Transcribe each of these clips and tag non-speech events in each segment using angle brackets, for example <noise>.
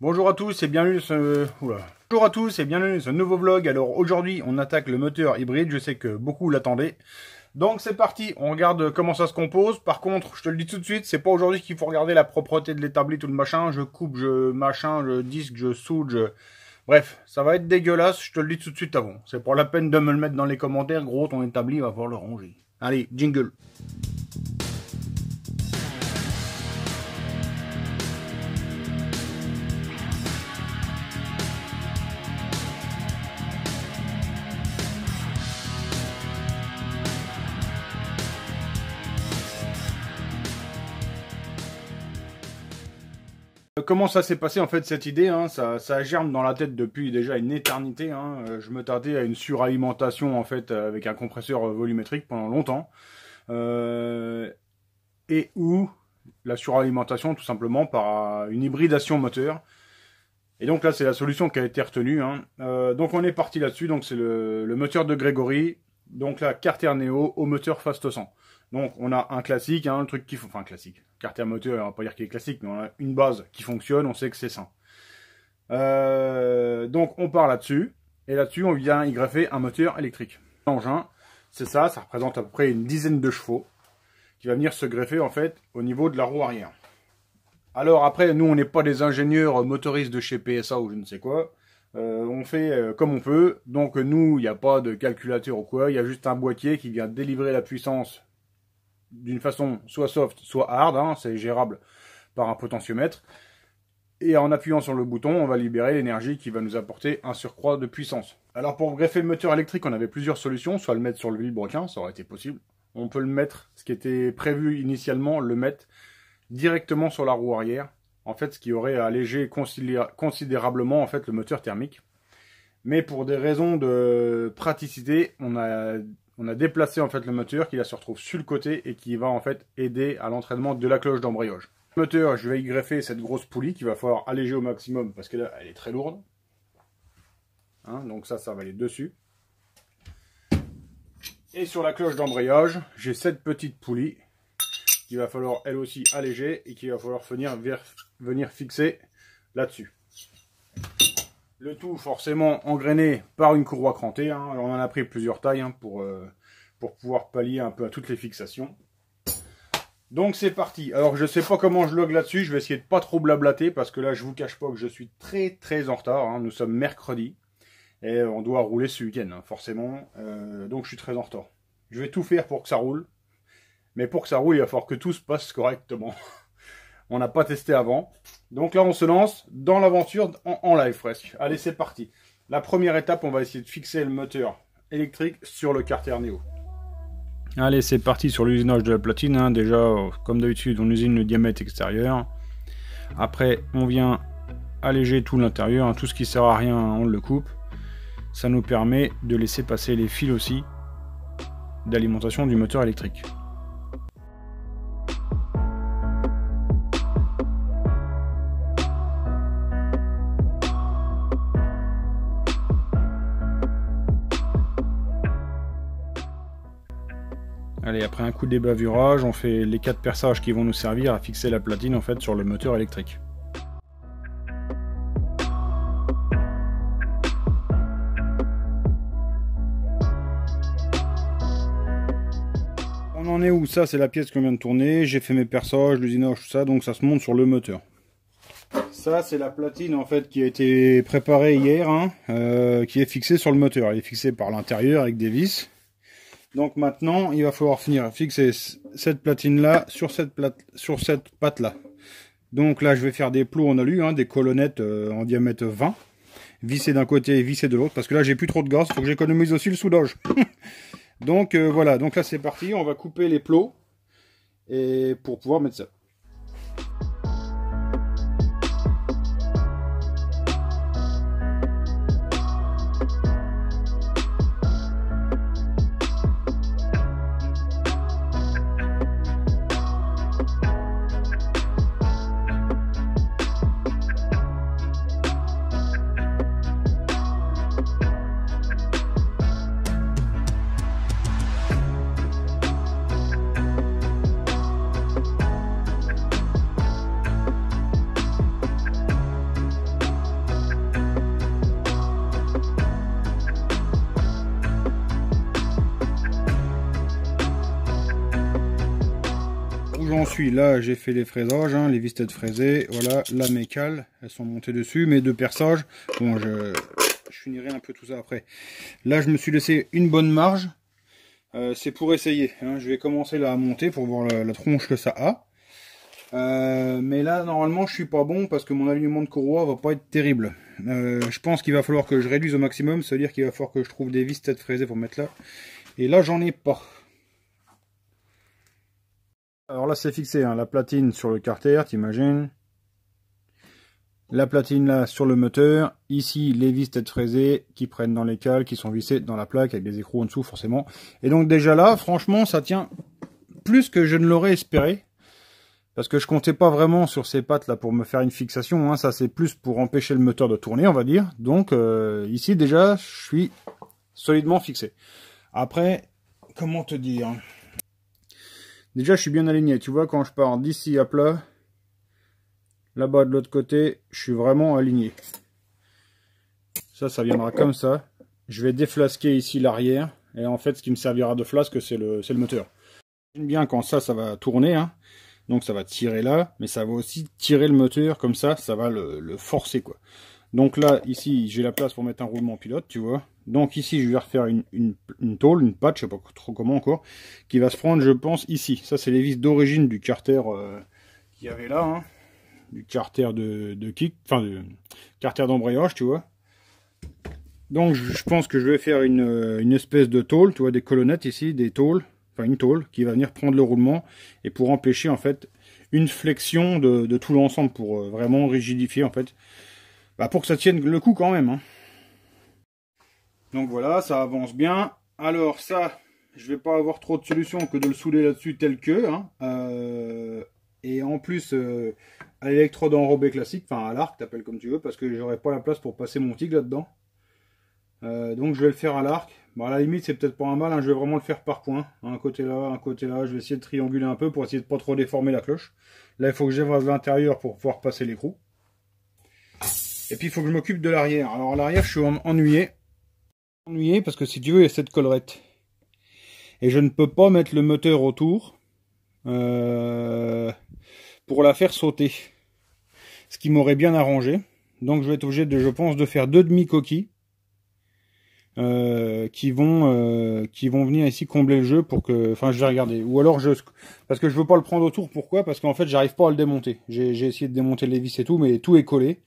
Bonjour à tous et bienvenue ce... Bonjour à tous et bienvenue ce nouveau vlog. Alors aujourd'hui on attaque le moteur hybride, je sais que beaucoup l'attendaient. Donc c'est parti, on regarde comment ça se compose. Par contre, je te le dis tout de suite, c'est pas aujourd'hui qu'il faut regarder la propreté de l'établi, tout le machin. Je coupe, je machin, je disque, je soude, je... Bref, ça va être dégueulasse, je te le dis tout de suite avant. C'est pas la peine de me le mettre dans les commentaires, gros ton établi va falloir le ranger. Allez, jingle Comment ça s'est passé en fait cette idée hein ça, germe dans la tête depuis déjà une éternité. Hein. Euh, je me tardais à une suralimentation en fait avec un compresseur euh, volumétrique pendant longtemps. Euh, et où la suralimentation tout simplement par une hybridation moteur. Et donc là c'est la solution qui a été retenue. Hein. donc on est parti là-dessus. Donc c'est le, moteur de Grégory. Donc la Carter Neo au moteur Fast 100. Donc on a un classique, hein, truc qui enfin classique, carter moteur, on va pas dire qu'il est classique, mais on a une base qui fonctionne, on sait que c'est ça. Euh, donc on part là-dessus, et là-dessus on vient y greffer un moteur électrique. L'engin, c'est ça, ça représente à peu près une dizaine de chevaux, qui va venir se greffer en fait au niveau de la roue arrière. Alors après, nous on n'est pas des ingénieurs motoristes de chez PSA ou je ne sais quoi, euh, on fait euh, comme on peut, donc nous il n'y a pas de calculateur ou quoi, il y a juste un boîtier qui vient délivrer la puissance d'une façon soit soft, soit hard, hein, c'est gérable par un potentiomètre. Et en appuyant sur le bouton, on va libérer l'énergie qui va nous apporter un surcroît de puissance. Alors pour greffer le moteur électrique, on avait plusieurs solutions, soit le mettre sur le vilebrequin, ça aurait été possible. On peut le mettre, ce qui était prévu initialement, le mettre directement sur la roue arrière. En fait, ce qui aurait allégé considérablement en fait le moteur thermique. Mais pour des raisons de praticité, on a on a déplacé en fait le moteur qui là se retrouve sur le côté et qui va en fait aider à l'entraînement de la cloche d'embrayage. Le moteur, je vais y greffer cette grosse poulie qu'il va falloir alléger au maximum parce que elle est très lourde. Hein, donc ça, ça va aller dessus. Et sur la cloche d'embrayage, j'ai cette petite poulie qu'il va falloir elle aussi alléger et qu'il va falloir venir fixer là-dessus. Le tout forcément engrainé par une courroie crantée. Hein. Alors, on en a pris plusieurs tailles hein, pour, euh, pour pouvoir pallier un peu à toutes les fixations. Donc c'est parti. Alors je ne sais pas comment je log là-dessus, je vais essayer de pas trop blablater parce que là je vous cache pas que je suis très très en retard. Hein. Nous sommes mercredi et on doit rouler ce week-end forcément. Euh, donc je suis très en retard. Je vais tout faire pour que ça roule, mais pour que ça roule il va falloir que tout se passe correctement. <laughs> on n'a pas testé avant. Donc là, on se lance dans l'aventure en, live presque. Allez, c'est parti. La première étape, on va essayer de fixer le moteur électrique sur le carter Neo. Allez, c'est parti sur l'usinage de la platine. Hein. Déjà, euh, comme d'habitude, on usine le diamètre extérieur. Après, on vient alléger tout l'intérieur. Hein. Tout ce qui sert à rien, on le coupe. Ça nous permet de laisser passer les fils aussi d'alimentation du moteur électrique. Allez, après un coup de débavurage, on fait les quatre perçages qui vont nous servir à fixer la platine en fait sur le moteur électrique. On en est où Ça, c'est la pièce qu'on vient de tourner. J'ai fait mes perçages, l'usinage, tout ça, donc ça se monte sur le moteur. Ça, c'est la platine en fait qui a été préparée hier, hein, euh, qui est fixée sur le moteur. Elle est fixée par l'intérieur avec des vis. Donc maintenant, il va falloir finir fixer cette platine là sur cette, plate, sur cette patte là. Donc là, je vais faire des plots en alu, hein, des colonnettes euh, en diamètre 20, Visser d'un côté et visser de l'autre, parce que là, j'ai plus trop de gaz, faut que j'économise aussi le soudage. <laughs> donc euh, voilà, donc là, c'est parti, on va couper les plots et pour pouvoir mettre ça. là, j'ai fait les fraisages, hein, les vis têtes fraisées. Voilà, la mécale, elles sont montées dessus. Mes deux perçages, bon, je, finirai un peu tout ça après. Là, je me suis laissé une bonne marge. Euh, c'est pour essayer. Hein. Je vais commencer là à monter pour voir la, tronche que ça a. Euh, mais là, normalement, je suis pas bon parce que mon alignement de courroie va pas être terrible. Euh, je pense qu'il va falloir que je réduise au maximum, c'est-à-dire qu'il va falloir que je trouve des vis têtes fraisées pour mettre là. Et là, j'en ai pas. Alors là, c'est fixé. Hein. la platine sur le carter, t'imagines. La platine là sur le moteur. Ici, les vis tête fraisées qui prennent dans les cales, qui sont vissées dans la plaque avec des écrous en dessous forcément. Et donc déjà là, franchement, ça tient plus que je ne l'aurais espéré. Parce que je comptais pas vraiment sur ces pattes là pour me faire une fixation. Hein. Ça, c'est plus pour empêcher le moteur de tourner, on va dire. Donc euh, ici, déjà, je suis solidement fixé. Après, comment te dire hein. Déjà, je suis bien aligné. Tu vois, quand je pars d'ici à plat, là-bas de l'autre côté, je suis vraiment aligné. Ça, ça viendra comme ça. Je vais déflasquer ici l'arrière. Et en fait, ce qui me servira de flasque, c'est le, le moteur. J'aime bien quand ça, ça va tourner. Hein. Donc ça va tirer là, mais ça va aussi tirer le moteur comme ça, ça va le, le forcer quoi. Donc là, ici, j'ai la place pour mettre un roulement pilote, tu vois. Donc ici, je vais refaire une, tôle, une patch je sais pas trop comment encore, qui va se prendre, je pense, ici. Ça, c'est les vis d'origine du carter qui euh, qu'il y avait là, hein. du carter de, kick, enfin, de carter d'embrayage, tu vois. Donc, je pense que je vais faire euh, une, espèce de tôle, tu vois, des colonnettes ici, des tôles, enfin une tôle, qui va venir prendre le roulement, et pour empêcher, en fait, une flexion de, tout l'ensemble, pour euh, vraiment rigidifier, en fait, bah, pour que ça tienne le coup quand même, hein. Donc voilà, ça avance bien. Alors ça, je vais pas avoir trop de solution que de le souder là-dessus tel que. Hein. Euh, et en plus, euh, à l'électrode enrobée classique, enfin à l'arc, t'appelles comme tu veux, parce que j'aurais pas la place pour passer mon tig là-dedans. Euh, donc je vais le faire à l'arc. Bon, à la limite, c'est peut-être pas un mal, hein, je vais vraiment le faire par point. Un côté là, un côté là, je vais essayer de trianguler un peu pour essayer de pas trop déformer la cloche. Là, il faut que j'évase l'intérieur pour pouvoir passer l'écrou. Et puis, il faut que je m'occupe de l'arrière. Alors, à l'arrière, je suis ennuyé ennuyé parce que si tu veux, il y a cette collerette. Et je ne peux pas mettre le moteur autour euh, pour la faire sauter. Ce qui m'aurait bien arrangé. Donc je vais être obligé, de, je pense, de faire deux demi-coquilles. Euh, qui vont euh, qui vont venir ici combler le jeu pour que enfin je vais regarder ou alors je parce que je veux pas le prendre autour pourquoi parce qu'en fait j'arrive pas à le démonter j'ai essayé de démonter les vis et tout mais tout est collé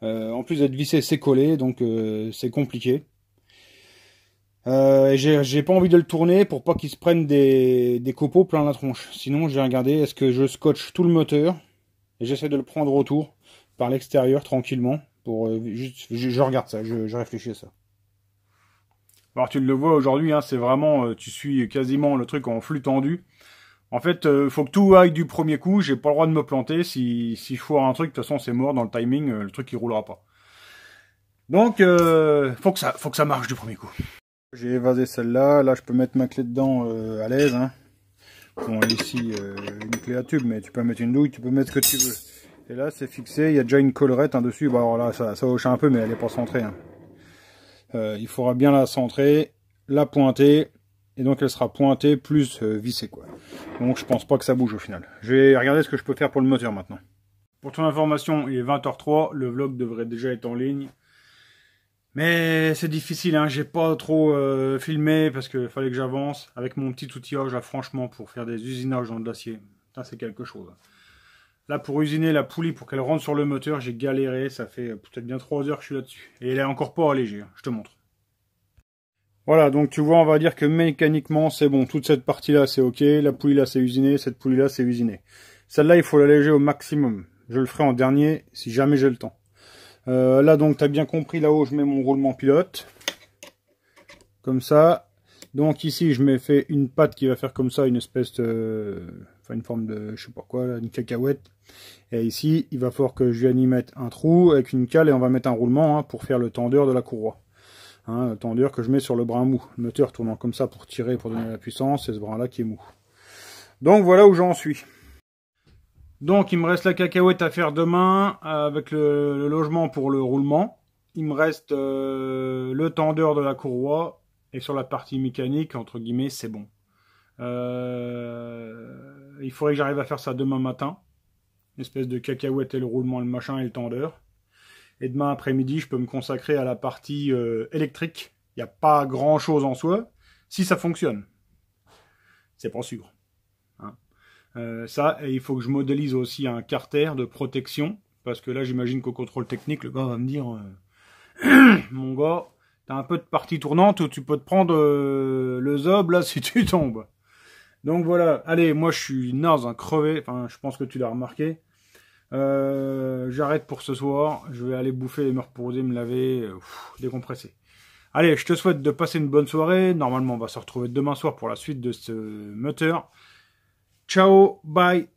en plus d'être vissé c'est collé donc c'est compliqué euh, j'ai pas envie de le tourner pour pas qu'il se prenne des, des copeaux plein la tronche. Sinon, j'ai regardé, est-ce que je scotche tout le moteur et j'essaie de le prendre autour par l'extérieur tranquillement pour euh, juste, je, regarde ça, je, réfléchis à ça. Alors tu le vois aujourd'hui, hein, c'est vraiment, euh, tu suis quasiment le truc en flux tendu. En fait, euh, faut que tout aille du premier coup. J'ai pas le droit de me planter. Si si je foire un truc, de toute façon c'est mort dans le timing, le truc il roulera pas. Donc faut que ça, faut que ça marche du premier coup. J'ai évasé celle-là. Là, je peux mettre ma clé dedans euh, à l'aise. Hein. Bon, ici, euh, une clé à tube, mais tu peux mettre une douille, tu peux mettre ce que tu veux. Et là, c'est fixé. Il y a déjà une collerette hein, dessus. Bon, alors là, ça, ça hoche un peu, mais elle n'est pas centrée. Hein. Euh, il faudra bien la centrer, la pointer. Et donc, elle sera pointée plus vissée. quoi. Donc, je pense pas que ça bouge au final. Je vais regarder ce que je peux faire pour le moteur maintenant. Pour ton information, il est 20h03. Le vlog devrait déjà être en ligne. Mais c'est difficile, hein. j'ai pas trop euh, filmé parce qu'il fallait que j'avance avec mon petit outillage là, franchement, pour faire des usinages dans de l'acier. Ça, c'est quelque chose. Là, pour usiner la poulie, pour qu'elle rentre sur le moteur, j'ai galéré. Ça fait peut-être bien 3 heures que je suis là-dessus. Et elle est encore pas allégée, hein, je te montre. Voilà, donc tu vois, on va dire que mécaniquement, c'est bon. Toute cette partie-là, c'est OK. La poulie là, c'est usinée. Cette poulie là, c'est usinée. Celle-là, il faut l'alléger au maximum. Je le ferai en dernier, si jamais j'ai le temps. Euh, là, donc, tu as bien compris, là-haut, je mets mon roulement pilote. Comme ça. Donc ici, je mets fait une patte qui va faire comme ça, une espèce de... Enfin, une forme de... Je sais pas quoi, une cacahuète. Et ici, il va falloir que je lui y un trou avec une cale et on va mettre un roulement hein, pour faire le tendeur de la courroie. Hein, le tendeur que je mets sur le brin mou. Le moteur tournant comme ça pour tirer, pour donner la puissance, c'est ce brin-là qui est mou. Donc voilà où j'en suis. Donc, il me reste la cacahuète à faire demain euh, avec le, logement pour le roulement. Il me reste euh, le tendeur de la courroie. Et sur la partie mécanique, entre guillemets, c'est bon. Euh, il faudrait que j'arrive à faire ça demain matin. espèce de cacahuète et le roulement, le machin et le tendeur. Et demain après-midi, je peux me consacrer à la partie électrique. Il n'y a pas grand-chose en soi, si ça fonctionne. C'est pas sûr. Euh, ça, et il faut que je modélise aussi un carter de protection, parce que là, j'imagine qu'au contrôle technique, le gars va me dire, euh, <clears throat> mon gars, t'as un peu de partie tournante où tu peux te prendre euh, le zob là <laughs> si tu tombes. Donc voilà, allez, moi je suis naze, un hein, crevé, enfin je pense que tu l'as remarqué. J'arrête pour ce soir, je vais aller bouffer et me reposer, me laver, décompresser. Allez, je te souhaite de passer une bonne soirée. Normalement, on va se retrouver demain soir pour la suite de ce moteur. Chao, bye.